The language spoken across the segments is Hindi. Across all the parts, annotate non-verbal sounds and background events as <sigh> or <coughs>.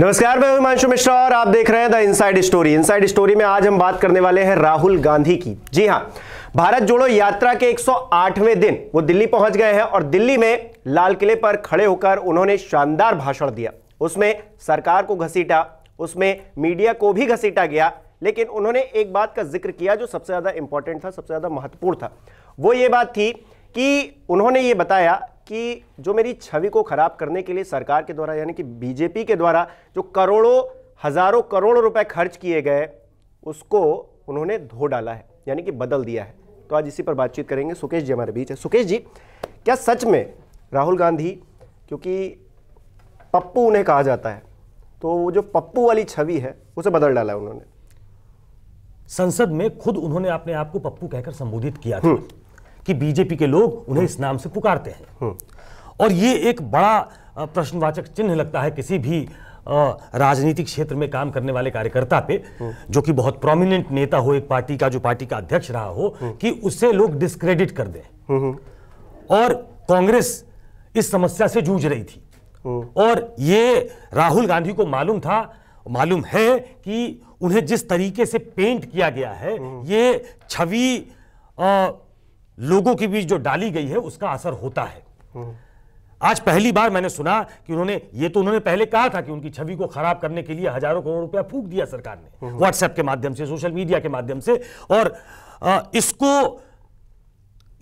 नमस्कार मैं हिमांशु मिश्रा और आप देख रहे हैं the inside story inside story में आज हम बात करने वाले हैं राहुल गांधी की जी हां भारत जोड़ो यात्रा के 108वें दिन वो दिल्ली पहुंच गए हैं और दिल्ली में लाल किले पर खड़े होकर उन्होंने शानदार भाषण दिया उसमें सरकार को घसीटा उसमें मीडिया को भी घसीटा गया लेकिन उन्होंने एक बात का जिक्र किया जो सबसे ज़्यादा इंपॉर्टेंट था सबसे ज़्यादा महत्वपूर्ण था वो ये बात थी कि उन्होंने ये बताया कि जो मेरी छवि को खराब करने के लिए सरकार के द्वारा यानी कि बीजेपी के द्वारा जो करोड़ों हजारों करोड़ रुपए खर्च किए गए उसको उन्होंने धो डाला है यानी कि बदल दिया है तो आज इसी पर बातचीत करेंगे सुकेश जी हमारे बीच है सुकेश जी क्या सच में राहुल गांधी क्योंकि पप्पू उन्हें कहा जाता है तो वो जो पप्पू वाली छवि है उसे बदल डाला है उन्होंने संसद में खुद उन्होंने अपने आप को पप्पू कहकर संबोधित किया था हम्म। कि बीजेपी के लोग उन्हें इस नाम से पुकारते हैं हम्म। और ये एक बड़ा प्रश्नवाचक चिन्ह लगता है किसी भी राजनीतिक क्षेत्र में काम करने वाले कार्यकर्ता पे हम्म। जो कि बहुत प्रोमिनेंट नेता हो एक पार्टी का जो पार्टी का अध्यक्ष रहा हो हम्म। कि उसे लोग डिस्क्रेडिट कर दें और कांग्रेस इस समस्या से जूझ रही थी और ये राहुल गांधी को मालूम था मालूम है कि उन्हें जिस तरीके से पेंट किया गया है ये छवि लोगों के बीच जो डाली गई है उसका असर होता है आज पहली बार मैंने सुना कि उन्होंने ये तो उन्होंने पहले कहा था कि उनकी छवि को खराब करने के लिए हजारों करोड़ रुपया फूक दिया सरकार ने व्हाट्सएप हम्म। के माध्यम से सोशल मीडिया के माध्यम से और आ, इसको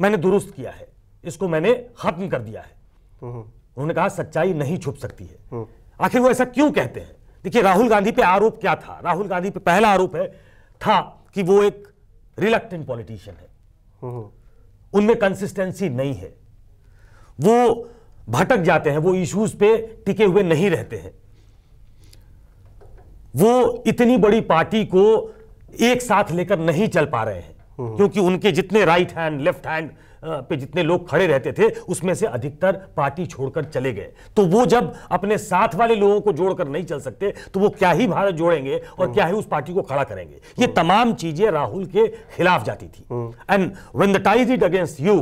मैंने दुरुस्त किया है इसको मैंने खत्म कर दिया है हम्म। उन्होंने कहा सच्चाई नहीं छुप सकती है हम्म। आखिर वो ऐसा क्यों कहते हैं देखिए राहुल गांधी पे आरोप क्या था राहुल गांधी पे पहला आरोप है था कि वो एक रिलेक्टेंट पॉलिटिशियन है उनमें कंसिस्टेंसी नहीं है वो भटक जाते हैं वो इश्यूज पे टिके हुए नहीं रहते हैं वो इतनी बड़ी पार्टी को एक साथ लेकर नहीं चल पा रहे हैं हम्म। क्योंकि उनके जितने राइट हैंड लेफ्ट हैंड पे जितने लोग खड़े रहते थे उसमें से अधिकतर पार्टी छोड़कर चले गए तो वो जब अपने साथ वाले लोगों को जोड़कर नहीं चल सकते तो वो क्या ही भारत जोड़ेंगे और क्या ही उस पार्टी को खड़ा करेंगे ये हम्म। तमाम चीजें राहुल के खिलाफ जाती थी and when the tides it against you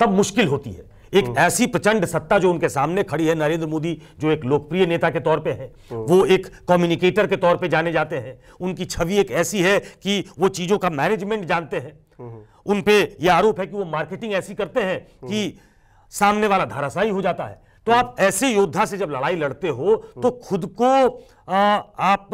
तब मुश्किल होती है एक ऐसी प्रचंड सत्ता जो उनके सामने खड़ी है नरेंद्र मोदी जो एक लोकप्रिय नेता के तौर पे है वो एक कम्युनिकेटर के तौर पे जाने जाते हैं उनकी छवि एक ऐसी है कि वो चीज़ों का मैनेजमेंट जानते हैं उन पे ये आरोप है कि वो मार्केटिंग ऐसी करते हैं कि सामने वाला धाराशाही हो जाता है तो आप ऐसे योद्धा से जब लड़ाई लड़ते हो तो खुद को आ, आप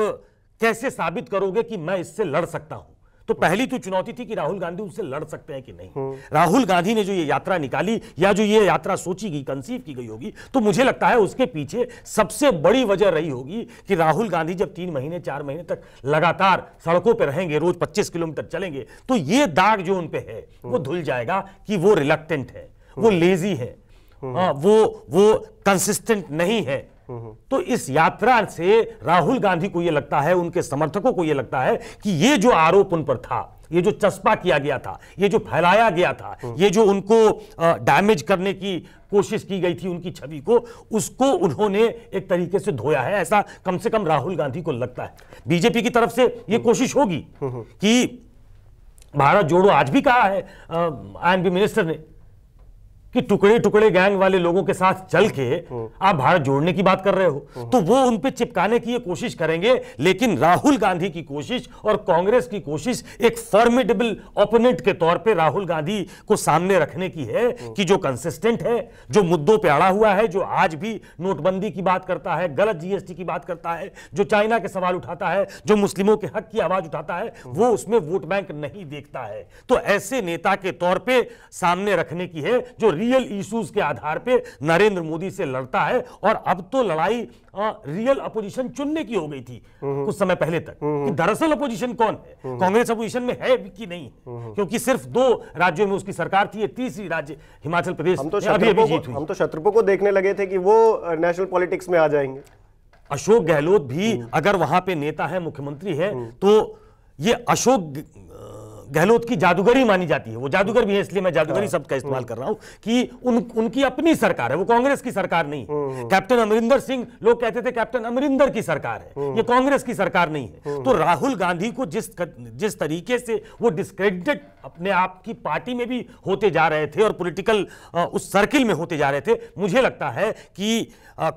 कैसे साबित करोगे कि मैं इससे लड़ सकता हूं तो पहली तो चुनौती थी कि राहुल गांधी उससे लड़ सकते हैं कि नहीं हम्म। राहुल गांधी ने जो ये यात्रा निकाली या जो ये यात्रा सोची गई कंसीव की गई होगी तो मुझे लगता है उसके पीछे सबसे बड़ी वजह रही होगी कि राहुल गांधी जब तीन महीने चार महीने तक लगातार सड़कों पर रहेंगे रोज पच्चीस किलोमीटर चलेंगे तो ये दाग जो उन पर है वो हम्म। धुल जाएगा कि वो रिलक्टेंट है वो लेजी हम्म। है आ, हाँ, वो वो कंसिस्टेंट नहीं है तो इस यात्रा से राहुल गांधी को यह लगता है उनके समर्थकों को यह लगता है कि ये जो आरोप उन पर था ये जो चस्पा किया गया था ये जो फैलाया गया था ये जो उनको डैमेज करने की कोशिश की गई थी उनकी छवि को उसको उन्होंने एक तरीके से धोया है ऐसा कम से कम राहुल गांधी को लगता है बीजेपी की तरफ से ये कोशिश होगी कि भारत जोड़ो आज भी कहा है आई एन मिनिस्टर ने कि टुकड़े टुकड़े गैंग वाले लोगों के साथ चल के हम्म। आप भारत जोड़ने की बात कर रहे हो हम्म। तो वो उन पे चिपकाने की ये कोशिश करेंगे लेकिन राहुल गांधी की कोशिश और कांग्रेस की कोशिश एक फॉर्मिडेबल ओपोनेंट के तौर पे राहुल गांधी को सामने रखने की है हम्म। कि जो कंसिस्टेंट है जो मुद्दों पे अड़ा हुआ है जो आज भी नोटबंदी की बात करता है गलत जीएसटी की बात करता है जो चाइना के सवाल उठाता है जो मुस्लिमों के हक की आवाज उठाता है वो उसमें वोट बैंक नहीं देखता है तो ऐसे नेता के तौर पर सामने रखने की है जो रियल इश्यूज के आधार पे नरेंद्र मोदी से लड़ता है और अब तो लड़ाई आ, रियल अपोजिशन चुनने की हो गई थी हम्म। कुछ समय पहले तक कि हम्म। दरअसल अपोजिशन कौन है हम्म। कांग्रेस अपोजिशन में है कि नहीं है क्योंकि सिर्फ दो राज्यों में उसकी सरकार थी तीसरी राज्य हिमाचल प्रदेश हम तो अभी जीत हुई हम तो शत्रुपो को देखने लगे थे कि वो नेशनल पॉलिटिक्स में आ जाएंगे अशोक गहलोत भी अगर वहां पे नेता है मुख्यमंत्री है तो ये अशोक गहलोत की जादूगरी मानी जाती है वो जादूगर भी है इसलिए मैं जादूगरी हाँ। शब्द का इस्तेमाल हाँ। कर रहा हूं कि उन उनकी अपनी सरकार है वो कांग्रेस की सरकार नहीं है हाँ, कैप्टन अमरिंदर सिंह लोग कहते थे कैप्टन अमरिंदर की सरकार है ये कांग्रेस की सरकार नहीं है तो राहुल गांधी को जिस जिस तरीके से वो डिस्क्रेडिटेड अपने आप की पार्टी में भी होते जा रहे थे और पोलिटिकल उस सर्किल में होते जा रहे थे मुझे लगता है कि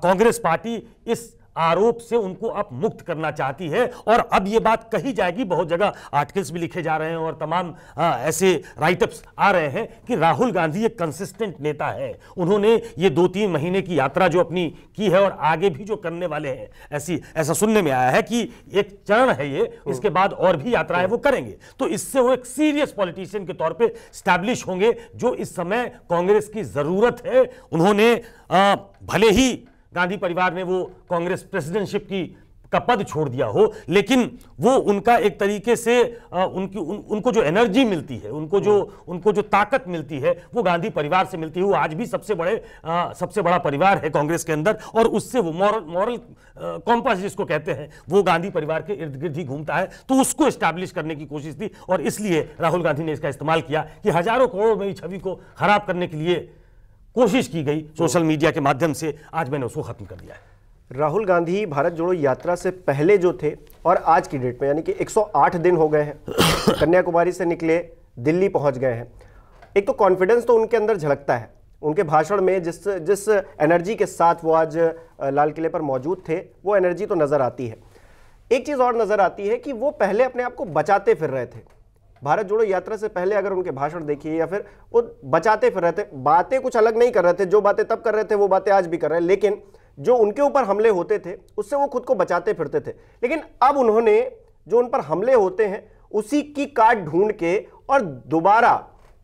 कांग्रेस पार्टी इस आरोप से उनको अब मुक्त करना चाहती है और अब ये बात कही जाएगी बहुत जगह आर्टिकल्स भी लिखे जा रहे हैं और तमाम आ, ऐसे राइटअप्स आ रहे हैं कि राहुल गांधी एक कंसिस्टेंट नेता है उन्होंने ये दो तीन महीने की यात्रा जो अपनी की है और आगे भी जो करने वाले हैं ऐसी ऐसा सुनने में आया है कि एक चरण है ये हम्म। इसके बाद और भी यात्रा है हम्म। वो करेंगे तो इससे वो एक सीरियस पॉलिटिशियन के तौर पर स्टैब्लिश होंगे जो इस समय कांग्रेस की ज़रूरत है उन्होंने आ, भले ही गांधी परिवार ने वो कांग्रेस प्रेसिडेंटशिप की का पद छोड़ दिया हो लेकिन वो उनका एक तरीके से आ, उनकी उन, उनको जो एनर्जी मिलती है उनको जो उनको जो ताकत मिलती है वो गांधी परिवार से मिलती है वो आज भी सबसे बड़े आ, सबसे बड़ा परिवार है कांग्रेस के अंदर और उससे वो मॉरल मॉरल कॉम्पास जिसको कहते हैं वो गांधी परिवार के इर्द गिर्द ही घूमता है तो उसको स्टैब्लिश करने की कोशिश थी और इसलिए राहुल गांधी ने इसका इस्तेमाल किया कि हजारों करोड़ मेरी छवि को खराब करने के लिए कोशिश की गई तो सोशल मीडिया के माध्यम से आज मैंने उसको ख़त्म कर दिया है राहुल गांधी भारत जोड़ो यात्रा से पहले जो थे और आज की डेट में यानी कि 108 दिन हो गए हैं <coughs> कन्याकुमारी से निकले दिल्ली पहुंच गए हैं एक तो कॉन्फिडेंस तो उनके अंदर झलकता है उनके भाषण में जिस जिस एनर्जी के साथ वो आज लाल किले पर मौजूद थे वो एनर्जी तो नज़र आती है एक चीज़ और नज़र आती है कि वो पहले अपने आप को बचाते फिर रहे थे भारत जोड़ो यात्रा से पहले अगर उनके भाषण देखिए या फिर वो बचाते फिर रहे थे बातें कुछ अलग नहीं कर रहे थे जो बातें तब कर रहे थे वो बातें आज भी कर रहे हैं लेकिन जो उनके ऊपर हमले होते थे उससे वो खुद को बचाते फिरते थे लेकिन अब उन्होंने जो उन पर हमले होते हैं उसी की काट ढूंढ के और दोबारा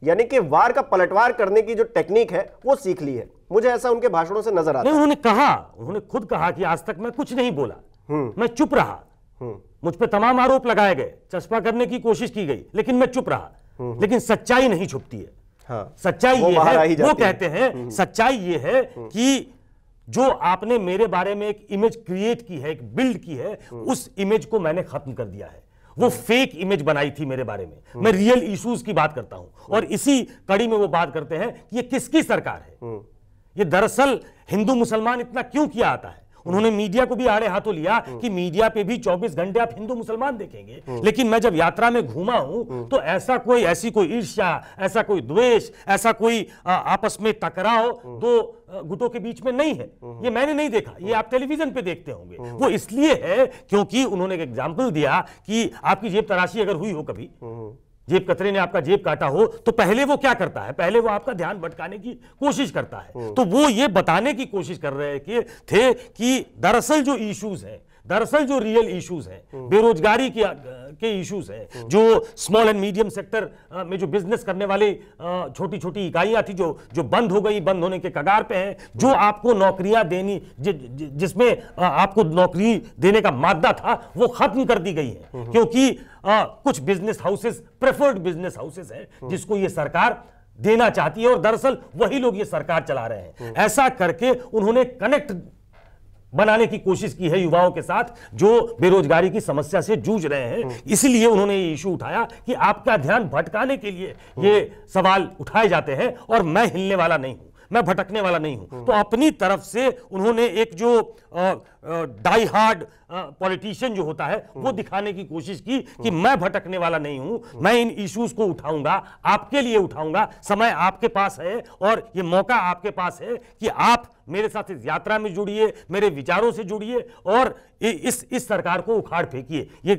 यानी कि वार का पलटवार करने की जो टेक्निक है वो सीख ली है मुझे ऐसा उनके भाषणों से नजर आता है उन्होंने कहा उन्होंने खुद कहा कि आज तक मैं कुछ नहीं बोला हम्म। मैं चुप रहा हम्म। मुझ पर तमाम आरोप लगाए गए चस्पा करने की कोशिश की गई लेकिन मैं चुप रहा हम्म, हम्म। लेकिन सच्चाई नहीं छुपती है हाँ, सच्चाई ये है वो कहते हैं हम्म, सच्चाई ये है कि जो आपने मेरे बारे में एक इमेज क्रिएट की है एक बिल्ड की है उस इमेज को मैंने खत्म कर दिया है वो फेक इमेज बनाई थी मेरे बारे में मैं रियल इश्यूज की बात करता हूं और इसी कड़ी में वो बात करते हैं कि ये किसकी सरकार है ये दरअसल हिंदू मुसलमान इतना क्यों किया आता है उन्होंने हम्म। मीडिया को भी आड़े हाथों लिया हम्म। कि मीडिया पे भी 24 घंटे आप हिंदू मुसलमान देखेंगे हम्म। लेकिन मैं जब यात्रा में घूमा हूं तो ऐसा कोई ऐसी कोई ईर्ष्या ऐसा कोई द्वेष ऐसा कोई आपस में टकराव दो गुटों के बीच में नहीं है ये मैंने नहीं देखा ये आप टेलीविजन पे देखते होंगे वो इसलिए है क्योंकि उन्होंने एक एग्जाम्पल दिया कि आपकी जेब तराशी अगर हुई हो कभी जेब कतरे ने आपका जेब काटा हो तो पहले वो क्या करता है पहले वो आपका ध्यान भटकाने की कोशिश करता है तो वो ये बताने की कोशिश कर रहे थे कि दरअसल जो इश्यूज हैं दरअसल जो रियल इश्यूज हैं बेरोजगारी की के इश्यूज हैं जो स्मॉल एंड मीडियम सेक्टर में जो बिजनेस करने वाले छोटी छोटी इकाइयां थी जो जो बंद हो गई बंद होने के कगार पे हैं जो आपको नौकरियां देनी जि, जि, जिसमें आपको नौकरी देने का मादा था वो खत्म कर दी गई है हम्म, हम्म। क्योंकि आ, कुछ business houses preferred business houses है जिसको ये सरकार देना चाहती है और दरअसल वही लोग ये सरकार चला रहे हैं हम्म। ऐसा करके उन्होंने कनेक्ट बनाने की कोशिश की है युवाओं के साथ जो बेरोजगारी की समस्या से जूझ रहे हैं हम्म। इसलिए उन्होंने ये इशू उठाया कि आपका ध्यान भटकाने के लिए हम्म। ये सवाल उठाए जाते हैं और मैं हिलने वाला नहीं हूं मैं भटकने वाला नहीं हूं हम्म। तो अपनी तरफ से उन्होंने एक जो डाई हार्ड पॉलिटिशियन जो होता है वो दिखाने की कोशिश की कि मैं भटकने वाला नहीं हूं मैं इन इश्यूज को उठाऊंगा आपके लिए उठाऊंगा समय आपके पास है और ये मौका आपके पास है कि आप मेरे साथ इस यात्रा में जुड़िए मेरे विचारों से जुड़िए और इस इस सरकार को उखाड़ फेंकिए ये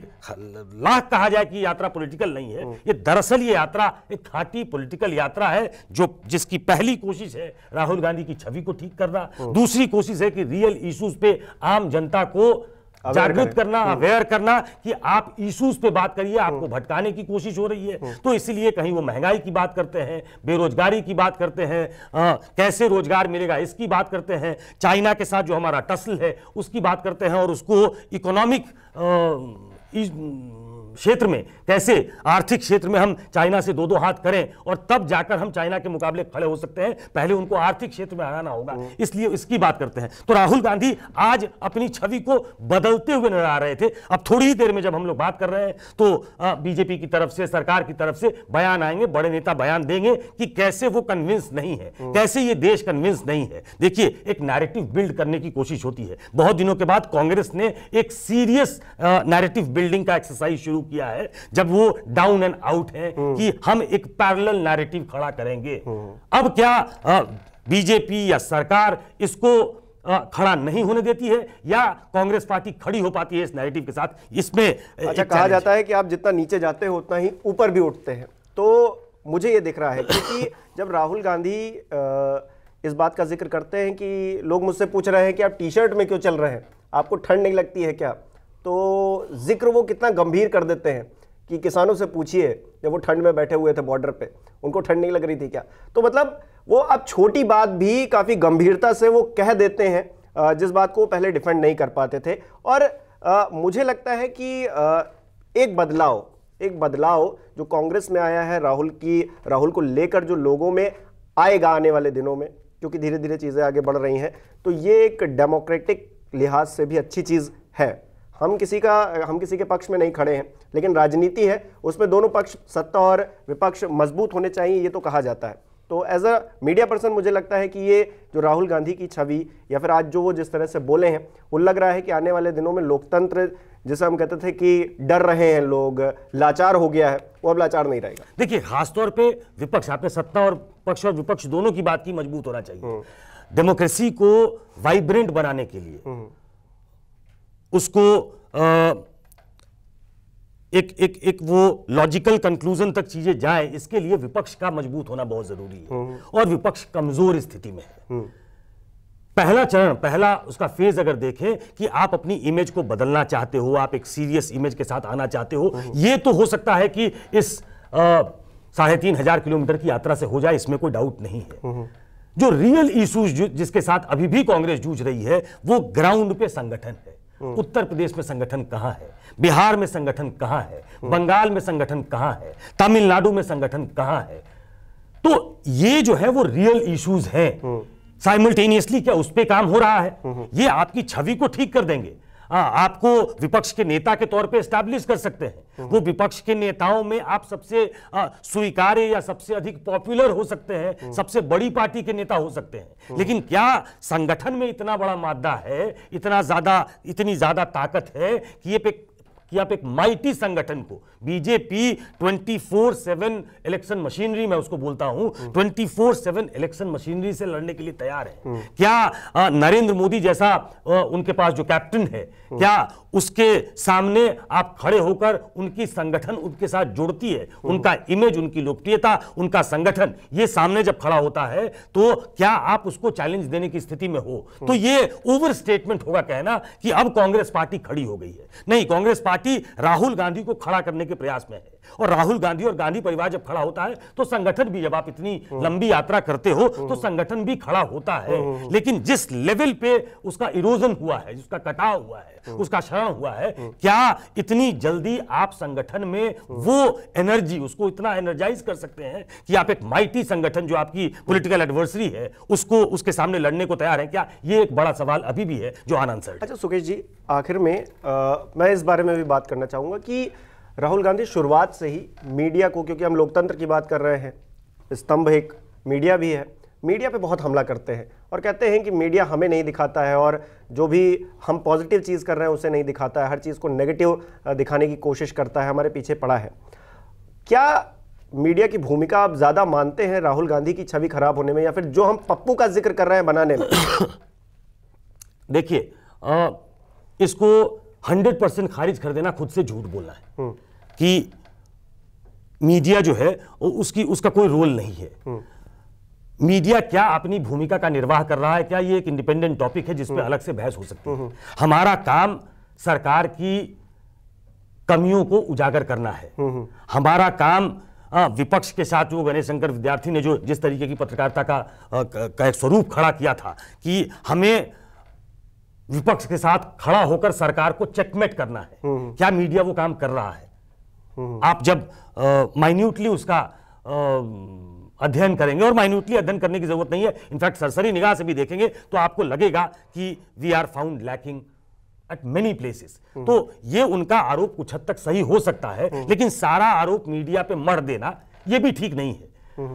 लाख कहा जाए कि यात्रा पॉलिटिकल नहीं है हम्म। ये दरअसल ये यात्रा एक खाटी पॉलिटिकल यात्रा है जो जिसकी पहली कोशिश है राहुल गांधी की छवि को ठीक करना हम्म। दूसरी कोशिश है कि रियल इश्यूज पे आप आम जनता को जागृत करना अवेयर हम्म। करना कि आप इश्यूज पे बात करिए आपको हम्म। भटकाने की कोशिश हो रही है हम्म। तो इसलिए कहीं वो महंगाई की बात करते हैं बेरोजगारी की बात करते हैं हाँ, कैसे रोजगार मिलेगा इसकी बात करते हैं चाइना के साथ जो हमारा टसल है उसकी बात करते हैं और उसको इकोनॉमिक क्षेत्र में कैसे आर्थिक क्षेत्र में हम चाइना से दो दो हाथ करें और तब जाकर हम चाइना के मुकाबले खड़े हो सकते हैं पहले उनको आर्थिक क्षेत्र में आना होगा इसलिए इसकी बात करते हैं तो राहुल गांधी आज अपनी छवि को बदलते हुए नजर आ रहे थे अब थोड़ी ही देर में जब हम लोग बात कर रहे हैं तो बीजेपी की तरफ से सरकार की तरफ से बयान आएंगे बड़े नेता बयान देंगे कि कैसे वो कन्विंस नहीं है हम्म। कैसे ये देश कन्विंस नहीं है देखिए एक नैरेटिव बिल्ड करने की कोशिश होती है बहुत दिनों के बाद कांग्रेस ने एक सीरियस नैरेटिव बिल्डिंग का एक्सरसाइज शुरू किया है जब वो डाउन एंड आउट है हम्म। कि हम एक पैरल नैरेटिव खड़ा करेंगे हम्म। अब क्या बीजेपी या सरकार इसको खड़ा नहीं होने देती है या कांग्रेस पार्टी खड़ी हो पाती है इस नैरेटिव के साथ इसमें अच्छा कहा जाता है कि आप जितना नीचे जाते हो उतना ही ऊपर भी उठते हैं तो मुझे ये दिख रहा है क्योंकि <coughs> जब राहुल गांधी इस बात का जिक्र करते हैं कि लोग मुझसे पूछ रहे हैं कि आप टी शर्ट में क्यों चल रहे हैं आपको ठंड नहीं लगती है क्या तो जिक्र वो कितना गंभीर कर देते हैं कि किसानों से पूछिए जब वो ठंड में बैठे हुए थे बॉर्डर पे उनको ठंड नहीं लग रही थी क्या तो मतलब वो अब छोटी बात भी काफ़ी गंभीरता से वो कह देते हैं जिस बात को वो पहले डिफेंड नहीं कर पाते थे और मुझे लगता है कि एक बदलाव एक बदलाव जो कांग्रेस में आया है राहुल की राहुल को लेकर जो लोगों में आएगा आने वाले दिनों में क्योंकि धीरे धीरे चीज़ें आगे बढ़ रही हैं तो ये एक डेमोक्रेटिक लिहाज से भी अच्छी चीज़ है हम किसी का हम किसी के पक्ष में नहीं खड़े हैं लेकिन राजनीति है उसमें दोनों पक्ष सत्ता और विपक्ष मजबूत होने चाहिए ये तो कहा जाता है तो एज अ मीडिया पर्सन मुझे लगता है कि ये जो राहुल गांधी की छवि या फिर आज जो वो जिस तरह से बोले हैं वो लग रहा है कि आने वाले दिनों में लोकतंत्र जैसे हम कहते थे कि डर रहे हैं लोग लाचार हो गया है वो अब लाचार नहीं रहेगा देखिए खासतौर पे विपक्ष आपने सत्ता और पक्ष और विपक्ष दोनों की बात की मजबूत होना चाहिए हम्म। डेमोक्रेसी को वाइब्रेंट बनाने के लिए हम्म। उसको आ, एक एक एक वो लॉजिकल कंक्लूजन तक चीजें जाए इसके लिए विपक्ष का मजबूत होना बहुत जरूरी है हम्म। और विपक्ष कमजोर स्थिति में है हम्म। पहला चरण पहला उसका फेज अगर देखें कि आप अपनी इमेज को बदलना चाहते हो आप एक सीरियस इमेज के साथ आना चाहते हो हम्म। ये तो हो सकता है कि इस साढ़े तीन हजार किलोमीटर की यात्रा से हो जाए इसमें कोई डाउट नहीं है जो रियल इशूज जिसके साथ अभी भी कांग्रेस जूझ रही है वो ग्राउंड पे संगठन है हम्म। उत्तर प्रदेश में संगठन कहां है बिहार में संगठन कहां है हम्म। बंगाल में संगठन कहां है तमिलनाडु में संगठन कहां है तो ये जो है वो रियल इश्यूज हैं साइमल्टेनियसली हम्म। क्या उस पर काम हो रहा है ये आपकी छवि को ठीक कर देंगे आ, हाँ, आपको विपक्ष के नेता के तौर पे स्टैब्लिश कर सकते हैं हम्म। वो विपक्ष के नेताओं में आप सबसे स्वीकार्य या सबसे अधिक पॉपुलर हो सकते हैं हम्म। सबसे बड़ी पार्टी के नेता हो सकते हैं हम्म। लेकिन क्या संगठन में इतना बड़ा मादा है इतना ज्यादा इतनी ज्यादा ताकत है कि ये कि आप एक माइटी संगठन को बीजेपी 24/7 इलेक्शन मशीनरी मैं उसको बोलता हूं 24/7 इलेक्शन मशीनरी से लड़ने के लिए तैयार है क्या नरेंद्र मोदी जैसा आ, उनके पास जो कैप्टन है क्या उसके सामने आप खड़े होकर उनकी संगठन उनके साथ जुड़ती है उनका इमेज उनकी लोकप्रियता उनका संगठन ये सामने जब खड़ा होता है तो क्या आप उसको चैलेंज देने की स्थिति में हो तो ये ओवर स्टेटमेंट होगा कहना कि अब कांग्रेस पार्टी खड़ी हो गई है नहीं कांग्रेस पार्टी पार्टी राहुल गांधी को खड़ा करने के प्रयास में है और राहुल गांधी और गांधी परिवार जब खड़ा होता है तो संगठन भी जब आप इतनी लंबी यात्रा करते हो तो संगठन भी खड़ा होता है लेकिन जिस लेवल पे उसका इरोजन हुआ है जिसका कटाव हुआ है उसका क्षरण हुआ है क्या इतनी जल्दी आप संगठन में वो एनर्जी उसको इतना एनर्जाइज कर सकते हैं कि आप एक माइटी संगठन जो आपकी पोलिटिकल एडवर्सरी है उसको उसके सामने लड़ने को तैयार है क्या ये एक बड़ा सवाल अभी भी है जो आनंद सर अच्छा सुकेश जी आखिर में आ, मैं इस बारे में भी बात करना चाहूंगा कि राहुल गांधी शुरुआत से ही मीडिया को क्योंकि हम लोकतंत्र की बात कर रहे हैं स्तंभ एक मीडिया भी है मीडिया पे बहुत हमला करते हैं और कहते हैं कि मीडिया हमें नहीं दिखाता है और जो भी हम पॉजिटिव चीज़ कर रहे हैं उसे नहीं दिखाता है हर चीज़ को नेगेटिव दिखाने की कोशिश करता है हमारे पीछे पड़ा है क्या मीडिया की भूमिका आप ज़्यादा मानते हैं राहुल गांधी की छवि खराब होने में या फिर जो हम पप्पू का जिक्र कर रहे हैं बनाने में <coughs> देखिए इसको हंड्रेड परसेंट खारिज कर देना खुद से झूठ बोलना है हम्म। कि मीडिया जो है उसकी उसका कोई रोल नहीं है हम्म। मीडिया क्या अपनी भूमिका का निर्वाह कर रहा है क्या ये एक इंडिपेंडेंट टॉपिक है जिसमें हम्म। अलग से बहस हो सकती है हमारा काम सरकार की कमियों को उजागर करना है हमारा काम आ, विपक्ष के साथ जो गणेश शंकर विद्यार्थी ने जो जिस तरीके की पत्रकारिता का, का, का एक स्वरूप खड़ा किया था कि हमें विपक्ष के साथ खड़ा होकर सरकार को चेकमेट करना है हम्म। क्या मीडिया वो काम कर रहा है हम्म। आप जब माइन्यूटली उसका अध्ययन करेंगे और माइन्यूटली अध्ययन करने की जरूरत नहीं है इनफैक्ट सरसरी निगाह से भी देखेंगे तो आपको लगेगा कि we are found lacking at many places तो ये उनका आरोप कुछ हद तक सही हो सकता है हम्म। लेकिन सारा आरोप मीडिया पे मर देना ये भी ठीक नहीं है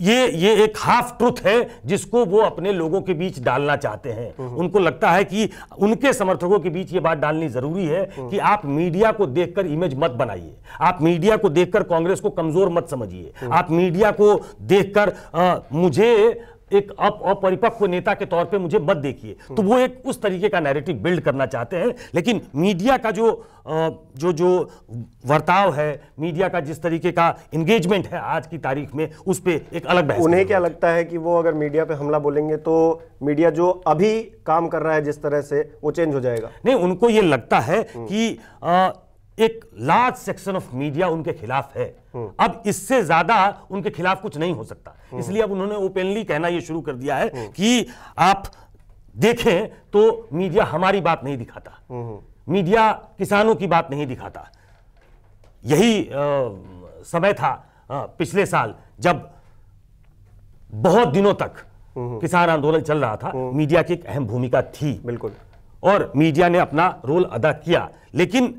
ये ये एक हाफ ट्रुथ है जिसको वो अपने लोगों के बीच डालना चाहते हैं हम्म। उनको लगता है कि उनके समर्थकों के बीच ये बात डालनी जरूरी है हम्म। कि आप मीडिया को देखकर इमेज मत बनाइए आप मीडिया को देखकर कांग्रेस को कमजोर मत समझिए हम्म। आप मीडिया को देखकर मुझे एक अप अपरिपक्व नेता के तौर पे मुझे मत देखिए हम्म। तो वो एक उस तरीके का नैरेटिव बिल्ड करना चाहते हैं लेकिन मीडिया का जो जो जो वर्ताव है मीडिया का जिस तरीके का इंगेजमेंट है आज की तारीख में उस पर एक अलग बहस उन्हें क्या लगता है कि वो अगर मीडिया पे हमला बोलेंगे तो मीडिया जो अभी काम कर रहा है जिस तरह से वो चेंज हो जाएगा नहीं उनको ये लगता है हम्म। कि एक लार्ज सेक्शन ऑफ मीडिया उनके खिलाफ है अब इससे ज्यादा उनके खिलाफ कुछ नहीं हो सकता इसलिए अब उन्होंने ओपनली कहना यह शुरू कर दिया है कि आप देखें तो मीडिया हमारी बात नहीं दिखाता मीडिया किसानों की बात नहीं दिखाता यही आ, समय था आ, पिछले साल जब बहुत दिनों तक किसान आंदोलन चल रहा था मीडिया की एक अहम भूमिका थी बिल्कुल और मीडिया ने अपना रोल अदा किया लेकिन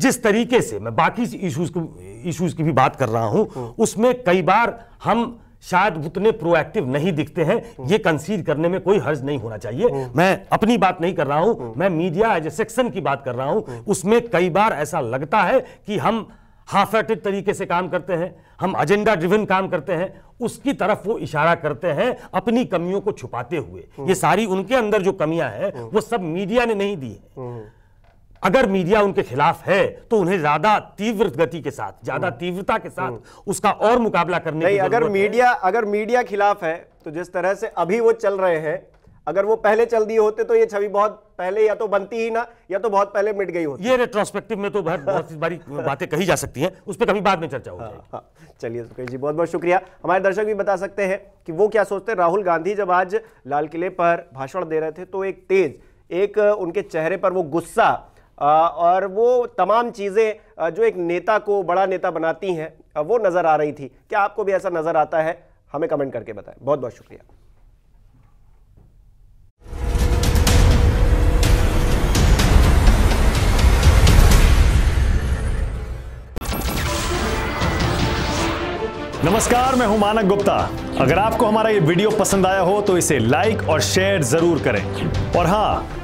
जिस तरीके से मैं बाकी इश्यूज की इश्यूज की भी बात कर रहा हूं हम्म। उसमें कई बार हम शायद उतने प्रोएक्टिव नहीं दिखते हैं हम्म। ये कंसीड करने में कोई हर्ज नहीं होना चाहिए हम्म। मैं अपनी बात नहीं कर रहा हूं मैं मीडिया एज ए सेक्शन की बात कर रहा हूं उसमें कई बार ऐसा लगता है कि हम हाफ एटेड तरीके से काम करते हैं हम एजेंडा ड्रिवन काम करते हैं उसकी तरफ वो इशारा करते हैं अपनी कमियों को छुपाते हुए ये सारी उनके अंदर जो कमियां हैं वो सब मीडिया ने नहीं दी है अगर मीडिया उनके खिलाफ है तो उन्हें ज्यादा तीव्र गति के साथ ज्यादा हम्म। तीव्रता के साथ हम्म। उसका और मुकाबला करने नहीं की अगर मीडिया है। अगर मीडिया खिलाफ है तो जिस तरह से अभी वो चल रहे हैं अगर वो पहले चल दिए होते तो ये छवि बहुत पहले या तो बनती ही ना या तो बहुत पहले मिट गई होती ये रेट्रोस्पेक्टिव में तो बहुत बारी बातें कही जा सकती हैं उस पर कभी बाद में चर्चा हो हाँ, हाँ। चलिए सुखेश जी बहुत बहुत शुक्रिया हमारे दर्शक भी बता सकते हैं कि वो क्या सोचते हैं राहुल गांधी जब आज लाल किले पर भाषण दे रहे थे तो एक तेज एक उनके चेहरे पर वो गुस्सा और वो तमाम चीज़ें जो एक नेता को बड़ा नेता बनाती हैं वो नज़र आ रही थी क्या आपको भी ऐसा नज़र आता है हमें कमेंट करके बताएं बहुत बहुत शुक्रिया नमस्कार मैं हूं मानक गुप्ता अगर आपको हमारा ये वीडियो पसंद आया हो तो इसे लाइक और शेयर जरूर करें और हां